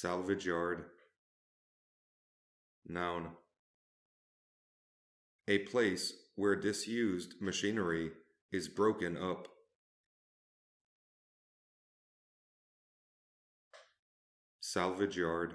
salvage yard. Noun. A place where disused machinery is broken up. Salvage yard.